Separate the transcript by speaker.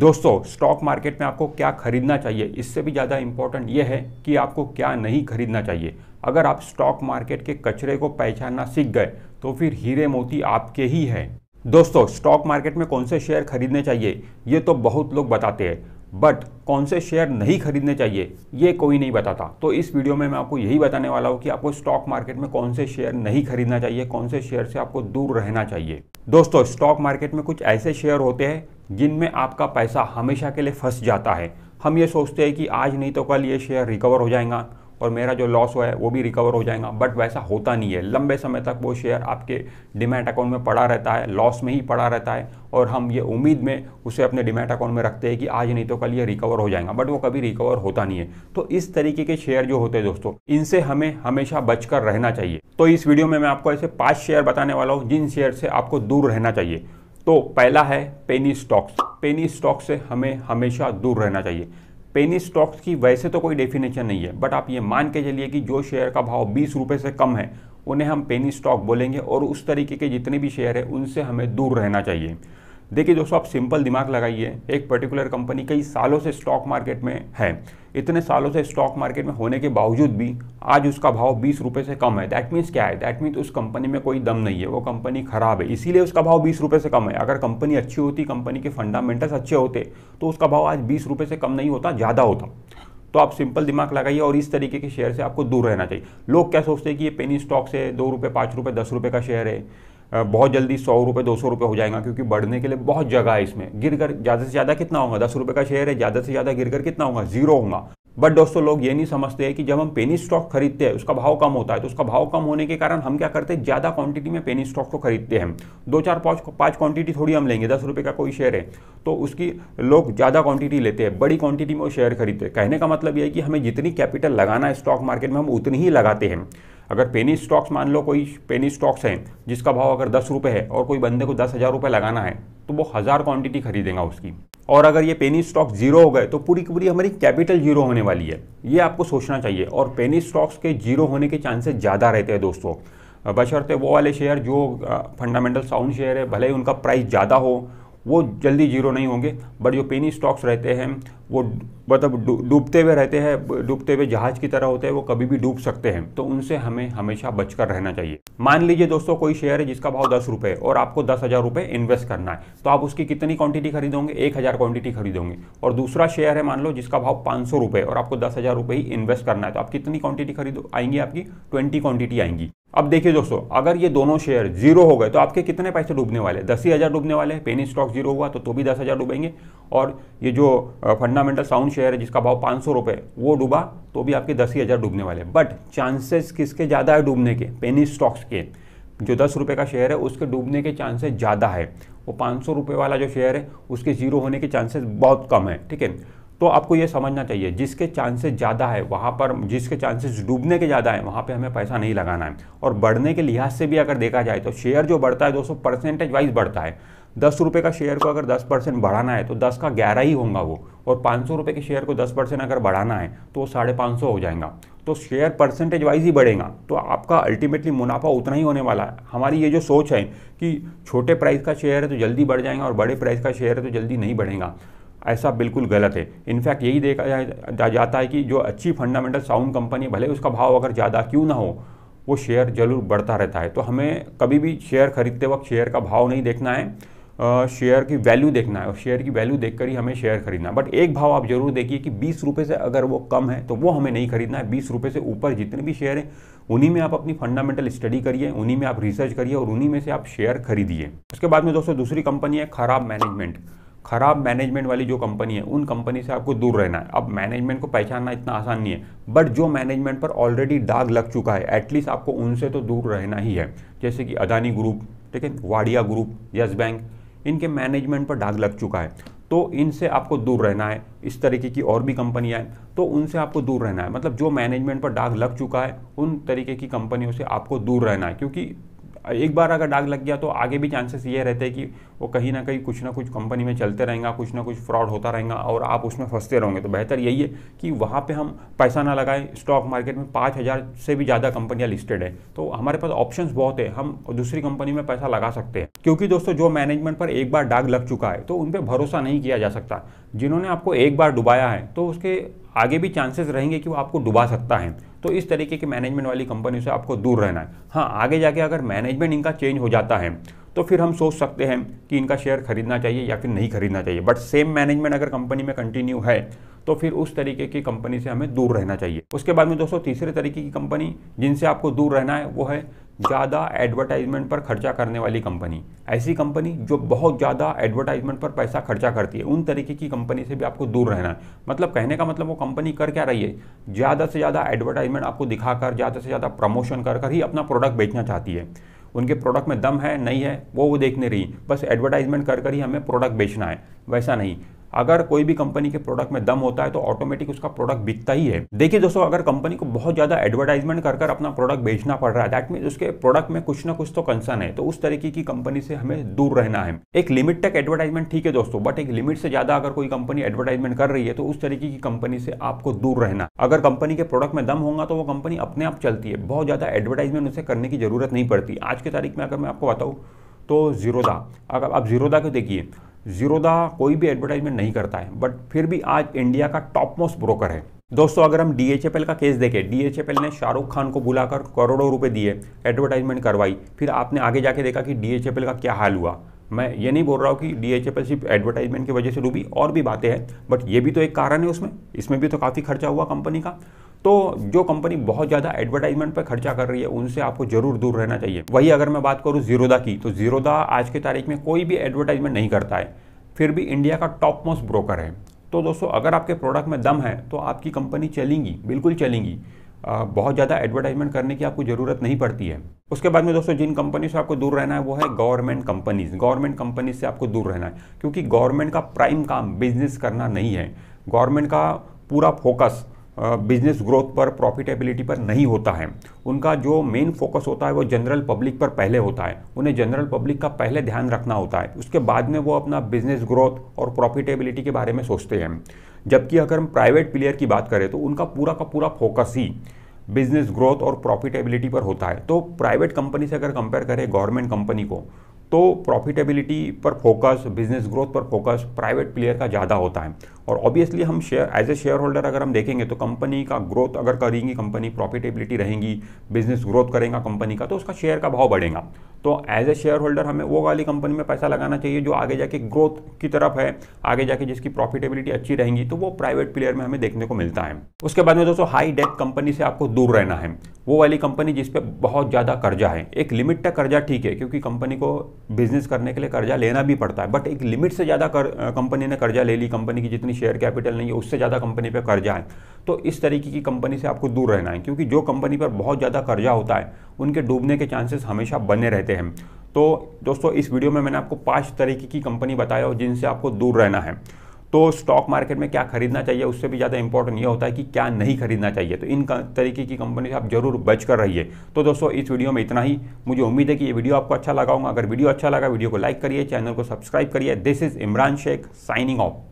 Speaker 1: दोस्तों stock market में आपको क्या खरीदना चाहिए इससे भी ज़्यादा इम्पोर्टेंट ये है कि आपको क्या नहीं खरीदना चाहिए अगर आप स्टॉक मार्केट के कचरे को पहचानना सीख गए तो फिर हीरे मोती आपके ही है दोस्तों स्टॉक मार्केट में कौन से शेयर खरीदने चाहिए ये तो बहुत लोग बताते हैं बट कौन से शेयर नहीं खरीदने चाहिए ये कोई नहीं बताता तो इस वीडियो में मैं आपको यही बताने वाला हूँ कि आपको स्टॉक मार्केट में कौन से शेयर नहीं खरीदना चाहिए कौन से शेयर से आपको दूर रहना चाहिए दोस्तों स्टॉक मार्केट में कुछ ऐसे शेयर होते हैं जिनमें आपका पैसा हमेशा के लिए फंस जाता है हम ये सोचते हैं कि आज नहीं तो कल ये शेयर रिकवर हो जाएगा और मेरा जो लॉस हुआ है वो भी रिकवर हो जाएगा बट वैसा होता नहीं है लंबे समय तक वो शेयर आपके डिमेट अकाउंट में पड़ा रहता है लॉस में ही पड़ा रहता है और हम ये उम्मीद में उसे अपने डिमेट अकाउंट में रखते हैं कि आज नहीं तो कल ये रिकवर हो जाएगा बट वो कभी रिकवर होता नहीं है तो इस तरीके के शेयर जो होते हैं दोस्तों इनसे हमें हमेशा बचकर रहना चाहिए तो इस वीडियो में मैं आपको ऐसे पाँच शेयर बताने वाला हूँ जिन शेयर से आपको दूर रहना चाहिए तो पहला है पेनी स्टॉक्स पेनी स्टॉक्स से हमें हमेशा दूर रहना चाहिए पेनी स्टॉक्स की वैसे तो कोई डेफिनेशन नहीं है बट आप ये मान के चलिए कि जो शेयर का भाव बीस रुपये से कम है उन्हें हम पेनी स्टॉक बोलेंगे और उस तरीके के जितने भी शेयर हैं उनसे हमें दूर रहना चाहिए देखिए दोस्तों आप सिंपल दिमाग लगाइए एक पर्टिकुलर कंपनी कई सालों से स्टॉक मार्केट में है इतने सालों से स्टॉक मार्केट में होने के बावजूद भी आज उसका भाव बीस रुपये से कम है दैट मीन्स क्या है दैट मीन्स उस कंपनी में कोई दम नहीं है वो कंपनी खराब है इसीलिए उसका भाव बीस रुपये से कम है अगर कंपनी अच्छी होती कंपनी के फंडामेंटल्स अच्छे होते तो उसका भाव आज बीस रुपये से कम नहीं होता ज़्यादा होता तो आप सिंपल दिमाग लगाइए और इस तरीके के शेयर से आपको दूर रहना चाहिए लोग क्या सोचते हैं कि ये पेनी स्टॉक्स है दो रुपये पाँच रुपये दस रुपये का शेयर है बहुत जल्दी सौ रुपये दो सौ रुपये हो जाएगा क्योंकि बढ़ने के लिए बहुत जगह है इसमें गिर कर ज़्यादा से ज़्यादा कितना होगा दस रुपये का शेयर है ज़्यादा से ज़्यादा गिर कर कितना होगा जीरो होगा बट दोस्तों लोग ये नहीं समझते हैं कि जब हम पेनी स्टॉक खरीदते हैं उसका भाव कम होता है तो उसका भाव कम होने के कारण हम क्या करते हैं ज़्यादा क्वांटिटी में पेनी स्टॉक को खरीदते हैं दो चार पाँच पाँच क्वांटिटी थोड़ी हम लेंगे दस रुपये का कोई शेयर है तो उसकी लोग ज़्यादा क्वांटिटी लेते हैं बड़ी क्वांटिटी में वो शेयर खरीदते हैं कहने का मतलब यह है कि हमें जितनी कैपिटल लगाना है स्टॉक मार्केट में हम उतनी ही लगाते हैं अगर पेनी स्टॉक्स मान लो कोई पेनी स्टॉक्स हैं जिसका भाव अगर दस रुपये है और कोई बंदे को दस हज़ार रुपये लगाना है तो वो हज़ार क्वांटिटी खरीदेगा उसकी और अगर ये पेनी स्टॉक जीरो हो गए तो पूरी की पूरी हमारी कैपिटल जीरो होने वाली है ये आपको सोचना चाहिए और पेनी स्टॉक्स के जीरो होने के चांसेस ज़्यादा रहते हैं दोस्तों बशर्ते वो वाले शेयर जो फंडामेंटल साउंड शेयर है भले ही उनका प्राइस ज़्यादा हो वो जल्दी जीरो नहीं होंगे बट जो पेनी स्टॉक्स रहते हैं वो मतलब डूबते हुए रहते हैं डूबते हुए जहाज की तरह होते हैं वो कभी भी डूब सकते हैं तो उनसे हमें हमेशा बचकर रहना चाहिए मान लीजिए दोस्तों कोई शेयर है जिसका भाव दस रुपये और आपको दस हज़ार रुपये इन्वेस्ट करना है तो आप उसकी कितनी क्वांटिटी खरीदोगे एक हज़ार क्वांटिटी खरीदोगे और दूसरा शेयर है मान लो जिसका भाव पाँच सौ रुपये और आपको दस हज़ार रुपये ही इन्वेस्ट करना है तो आप कितनी क्वांटिटी खरीदो आएंगी आपकी ट्वेंटी क्वांटिटी आएंगी अब देखिए दोस्तों अगर ये दोनों शेयर जीरो हो गए तो आपके कितने पैसे डूबने वाले दस ही हज़ार डूबने वाले हैं पेनी स्टॉक जीरो हुआ तो तो भी दस हज़ार डूबेंगे और ये जो फंडामेंटल साउंड शेयर है जिसका भाव पाँच सौ रुपये वो डूबा तो भी आपके दस ही हज़ार डूबने वाले बट चांसेस किसके ज़्यादा है डूबने के पेनी स्टॉक्स के जो दस रुपये का शेयर है उसके डूबने के चांसेस ज़्यादा है वो पाँच सौ रुपये वाला जो शेयर है उसके जीरो होने के चांसेस बहुत कम है ठीक है तो आपको ये समझना चाहिए जिसके चांसेस ज़्यादा है वहाँ पर जिसके चांसेस डूबने के ज़्यादा है वहाँ पे हमें पैसा नहीं लगाना है और बढ़ने के लिहाज से भी अगर देखा जाए तो शेयर जो बढ़ता है दोस्तों परसेंटेज वाइज बढ़ता है दस रुपये का शेयर को अगर दस परसेंट बढ़ाना है तो दस का ग्यारह ही होगा वो और पाँच सौ रुपये के शेयर को दस परसेंट अगर बढ़ाना है तो वो साढ़े पाँच सौ हो जाएगा तो शेयर परसेंटेज वाइज ही बढ़ेगा तो आपका अल्टीमेटली मुनाफा उतना ही होने वाला है हमारी ये जो सोच है कि छोटे प्राइस का शेयर है तो जल्दी बढ़ जाएगा और बड़े प्राइस का शेयर है तो जल्दी नहीं बढ़ेगा ऐसा बिल्कुल गलत है इनफैक्ट यही देखा जा, जाता है कि जो अच्छी फंडामेंटल साउंड कंपनी भले उसका भाव अगर ज़्यादा क्यों ना हो वो शेयर जरूर बढ़ता रहता है तो हमें कभी भी शेयर खरीदते वक्त शेयर का भाव नहीं देखना है शेयर की वैल्यू देखना है और शेयर की वैल्यू देखकर ही हमें शेयर खरीदना बट एक भाव आप जरूर देखिए कि बीस रुपये से अगर वो कम है तो वो हमें नहीं खरीदना है बीस रुपये से ऊपर जितने भी शेयर हैं उन्हीं में आप अपनी फंडामेंटल स्टडी करिए उन्हीं में आप रिसर्च करिए और उन्हीं में से आप शेयर खरीदिए उसके बाद में दोस्तों दूसरी कंपनी है खराब मैनेजमेंट खराब मैनेजमेंट वाली जो कंपनी है उन कंपनी से आपको दूर रहना है अब मैनेजमेंट को पहचानना इतना आसान नहीं है बट जो मैनेजमेंट पर ऑलरेडी दाग लग चुका है एटलीस्ट आपको उनसे तो दूर रहना ही है जैसे कि अदानी ग्रुप ठीक है वाडिया ग्रुप यस बैंक इनके मैनेजमेंट पर दाग लग चुका है तो इनसे आपको दूर रहना है इस तरीके की और भी कंपनियाँ हैं तो उनसे आपको दूर रहना है मतलब जो मैनेजमेंट पर दाग लग चुका है उन तरीके की कंपनियों से आपको दूर रहना है क्योंकि एक बार अगर डाक लग गया तो आगे भी चांसेस ये रहते हैं कि वो कहीं ना कहीं कुछ ना कुछ कंपनी में चलते रहेंगे कुछ ना कुछ फ्रॉड होता रहेगा और आप उसमें फंसते रहोगे तो बेहतर यही है कि वहाँ पर हम पैसा ना लगाएं स्टॉक मार्केट में पाँच हज़ार से भी ज़्यादा कंपनियाँ लिस्टेड है तो हमारे पास ऑप्शन बहुत है हम दूसरी कंपनी में पैसा लगा सकते हैं क्योंकि दोस्तों जो मैनेजमेंट पर एक बार डाक लग चुका है तो उन पर भरोसा नहीं किया जा सकता जिन्होंने आपको एक बार डुबाया है तो उसके आगे भी चांसेस रहेंगे कि वो आपको डुबा सकता है तो इस तरीके की मैनेजमेंट वाली कंपनी से आपको दूर रहना है हाँ आगे जाके अगर मैनेजमेंट इनका चेंज हो जाता है तो फिर हम सोच सकते हैं कि इनका शेयर खरीदना चाहिए या फिर नहीं खरीदना चाहिए बट सेम मैनेजमेंट अगर कंपनी में कंटिन्यू है तो फिर उस तरीके की कंपनी से हमें दूर रहना चाहिए उसके बाद में दोस्तों तीसरे तरीके की कंपनी जिनसे आपको दूर रहना है वो है ज़्यादा एडवर्टाइजमेंट पर खर्चा करने वाली कंपनी ऐसी कंपनी जो बहुत ज़्यादा एडवर्टाइजमेंट पर पैसा खर्चा करती है उन तरीके की कंपनी से भी आपको दूर रहना है मतलब कहने का मतलब वो कंपनी कर क्या रही है ज़्यादा से ज़्यादा एडवर्टाइजमेंट आपको दिखाकर ज़्यादा से ज़्यादा प्रमोशन कर कर ही अपना प्रोडक्ट बेचना चाहती है उनके प्रोडक्ट में दम है नहीं है वो वो देखने रही बस एडवर्टाइजमेंट कर कर ही हमें प्रोडक्ट बेचना है वैसा नहीं अगर कोई भी कंपनी के प्रोडक्ट में दम होता है तो ऑटोमेटिक उसका प्रोडक्ट बिकता ही है देखिए दोस्तों अगर कंपनी को बहुत ज़्यादा एडवर्टाइजमेंट कर अपना प्रोडक्ट बेचना पड़ रहा है दैट मीन उसके प्रोडक्ट में कुछ ना कुछ तो कंसर्न है तो उस तरीके की कंपनी से हमें दूर रहना है एक लिमिट तक एडवर्टाइजमेंट ठीक है दोस्तों बट एक लिमिट से ज़्यादा अगर कोई कंपनी एडवर्टाइजमेंट कर रही है तो उस तरीके की कंपनी से आपको दूर रहना अगर कंपनी के प्रोडक्ट में दम होगा तो वो कंपनी अपने आप चलती है बहुत ज़्यादा एडवर्टाइजमेंट उसे करने की जरूरत नहीं पड़ती आज की तारीख में अगर मैं आपको बताऊँ तो जीरोदा अगर आप जीरोदा को देखिए जीरोदा कोई भी एडवर्टाइजमेंट नहीं करता है बट फिर भी आज इंडिया का टॉप मोस्ट ब्रोकर है दोस्तों अगर हम डीएचएपएल का केस देखें डीएचएपएल ने शाहरुख खान को बुलाकर करोड़ों रुपए दिए एडवर्टाइजमेंट करवाई फिर आपने आगे जाके देखा कि डीएचएपएल का क्या हाल हुआ मैं ये नहीं बोल रहा हूँ कि डीएचएपएल सिर्फ एडवर्टाइजमेंट की वजह से डूबी और भी बातें हैं बट ये भी तो एक कारण है उसमें इसमें भी तो काफ़ी खर्चा हुआ कंपनी का तो जो कंपनी बहुत ज़्यादा एडवर्टाइजमेंट पर खर्चा कर रही है उनसे आपको जरूर दूर रहना चाहिए वही अगर मैं बात करूँ जीरोदा की तो जीरोदा आज की तारीख में कोई भी एडवर्टाइजमेंट नहीं करता है फिर भी इंडिया का टॉप मोस्ट ब्रोकर है तो दोस्तों अगर आपके प्रोडक्ट में दम है तो आपकी कंपनी चलेंगी बिल्कुल चलेंगी बहुत ज़्यादा एडवर्टाइजमेंट करने की आपको ज़रूरत नहीं पड़ती है उसके बाद में दोस्तों जिन कंपनी से आपको दूर रहना है वो है गवर्नमेंट कंपनीज गवर्नमेंट कंपनीज से आपको दूर रहना है क्योंकि गवर्नमेंट का प्राइम काम बिजनेस करना नहीं है गवर्नमेंट का पूरा फोकस बिजनेस ग्रोथ पर प्रॉफिटेबिलिटी पर नहीं होता है उनका जो मेन फोकस होता है वो जनरल पब्लिक पर पहले होता है उन्हें जनरल पब्लिक का पहले ध्यान रखना होता है उसके बाद में वो अपना बिजनेस ग्रोथ और प्रॉफिटेबिलिटी के बारे में सोचते हैं जबकि अगर हम प्राइवेट प्लेयर की बात करें तो उनका पूरा का पूरा फोकस ही बिजनेस ग्रोथ और प्रॉफिटेबिलिटी पर होता है तो प्राइवेट कंपनी से अगर कंपेयर करें गवर्नमेंट कंपनी को तो प्रॉफिटेबिलिटी पर फोकस बिजनेस ग्रोथ पर फोकस प्राइवेट प्लेयर का ज़्यादा होता है और ऑब्वियसली हम share as a shareholder अगर हम देखेंगे तो कंपनी का ग्रोथ अगर करेंगी कंपनी प्रॉफिटेबिलिटी रहेंगी बिजनेस ग्रोथ करेगा कंपनी का तो उसका शेयर का भाव बढ़ेगा तो एज ए शेयर होल्डर हमें वो वाली कंपनी में पैसा लगाना चाहिए जो आगे जाके ग्रोथ की तरफ है आगे जाके जिसकी प्रॉफिटेबिलिटी अच्छी रहेंगी तो वो प्राइवेट प्लेयर में हमें देखने को मिलता है उसके बाद में दोस्तों हाई डेट कंपनी से आपको दूर रहना है वो वाली कंपनी जिसपे बहुत ज़्यादा कर्जा है एक लिमिट तक कर्जा ठीक है क्योंकि कंपनी को बिजनेस करने के लिए कर्जा लेना भी पड़ता है बट एक लिमिट से ज़्यादा कंपनी ने कर्जा ले ली कंपनी की जितनी शेयर कैपिटल नहीं है उससे ज़्यादा कंपनी पर कर्जा है तो इस तरीके की कंपनी से आपको दूर रहना है क्योंकि जो कंपनी पर बहुत ज़्यादा कर्जा होता है उनके डूबने के चांसेस हमेशा बने रहते हैं तो दोस्तों इस वीडियो में मैंने आपको पाँच तरीके की कंपनी बताया और जिनसे आपको दूर रहना है तो स्टॉक मार्केट में क्या खरीदना चाहिए उससे भी ज़्यादा इंपॉर्टेंट ये होता है कि क्या नहीं खरीदना चाहिए तो इन तरीके की कंपनी से आप जरूर बच कर रहिए तो दोस्तों इस वीडियो में इतना ही मुझे उम्मीद है कि ये वीडियो आपको अच्छा लगाऊंगा अगर वीडियो अच्छा लगा वीडियो को लाइक करिए चैनल को सब्सक्राइब करिए this is Imran Shaikh signing of